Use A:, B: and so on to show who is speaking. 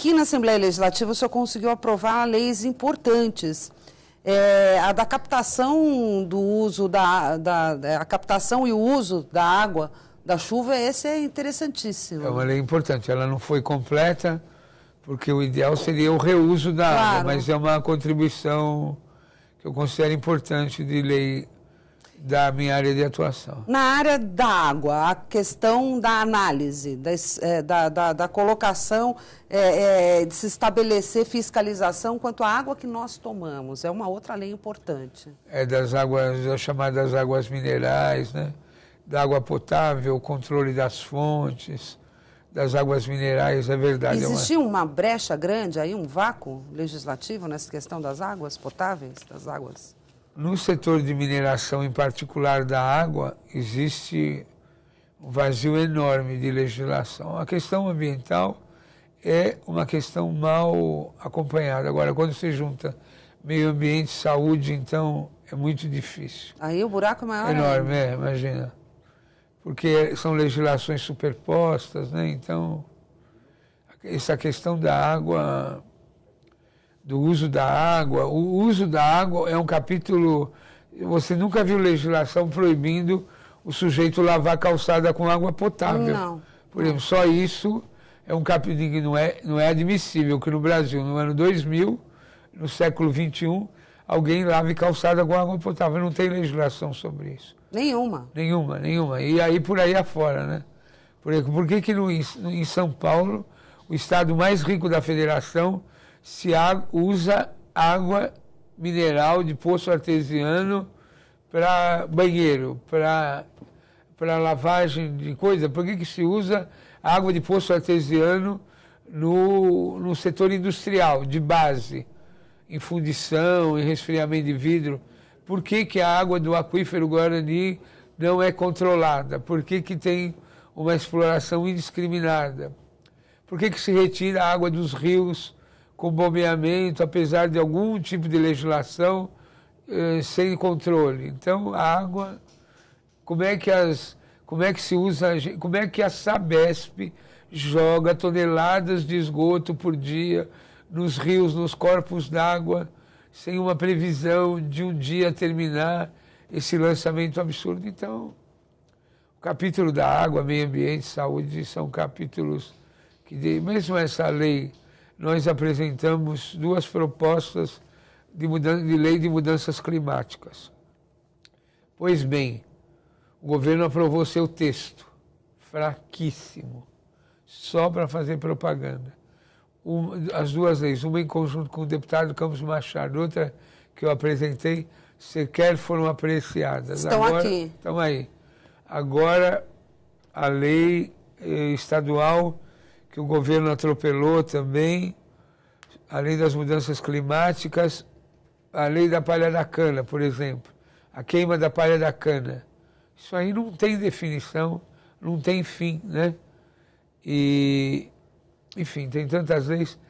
A: Aqui na Assembleia Legislativa o senhor conseguiu aprovar leis importantes. É, a da captação do uso da, da, da é, captação e o uso da água da chuva, esse é interessantíssimo. É uma lei
B: importante. Ela não foi completa, porque o ideal seria o reuso da claro. água, mas é uma contribuição que eu considero importante de lei da minha área de atuação.
A: Na área da água, a questão da análise, das, é, eh, da, da, da, colocação, é, é, de se estabelecer fiscalização quanto à água que nós tomamos, é uma outra lei importante.
B: É das águas, das chamadas águas minerais, né? da água potável, o controle das fontes, das águas minerais, é verdade. É Existia
A: uma... uma brecha grande aí, um vácuo legislativo nessa questão das águas potáveis, das águas
B: no setor de mineração, em particular da água, existe um vazio enorme de legislação. A questão ambiental é uma questão mal acompanhada. Agora, quando se junta meio ambiente, saúde, então é muito difícil.
A: Aí o buraco é maior enorme,
B: é, imagina. Porque são legislações superpostas, né? Então, essa questão da água do uso da água. O uso da água é um capítulo. Você nunca viu legislação proibindo o sujeito lavar calçada com água potável. Não. Por exemplo, só isso é um capítulo que não é, não é admissível que no Brasil, no ano 2000, no século XXI, alguém lave calçada com água potável. Não tem legislação sobre isso. Nenhuma. Nenhuma, nenhuma. E aí por aí afora, né? Por, exemplo, por que, que no, em São Paulo, o estado mais rico da federação, se usa água mineral de poço artesiano para banheiro, para para lavagem de coisa? Por que, que se usa água de poço artesiano no, no setor industrial, de base, em fundição, em resfriamento de vidro? Por que, que a água do aquífero Guarani não é controlada? Por que, que tem uma exploração indiscriminada? Por que, que se retira a água dos rios com bombeamento, apesar de algum tipo de legislação, eh, sem controle. Então, a água, como é que as, como é que se usa, como é que a Sabesp joga toneladas de esgoto por dia nos rios, nos corpos d'água, sem uma previsão de um dia terminar esse lançamento absurdo. Então, o capítulo da água, meio ambiente, saúde são capítulos que, mesmo essa lei nós apresentamos duas propostas de, mudança, de lei de mudanças climáticas. Pois bem, o governo aprovou seu texto, fraquíssimo, só para fazer propaganda. Um, as duas leis, uma em conjunto com o deputado Campos Machado, outra que eu apresentei, sequer foram apreciadas. Estão Agora, aqui. Estão aí. Agora, a lei eh, estadual que o governo atropelou também, além das mudanças climáticas, a lei da palha da cana, por exemplo, a queima da palha da cana. Isso aí não tem definição, não tem fim, né? E, enfim, tem tantas leis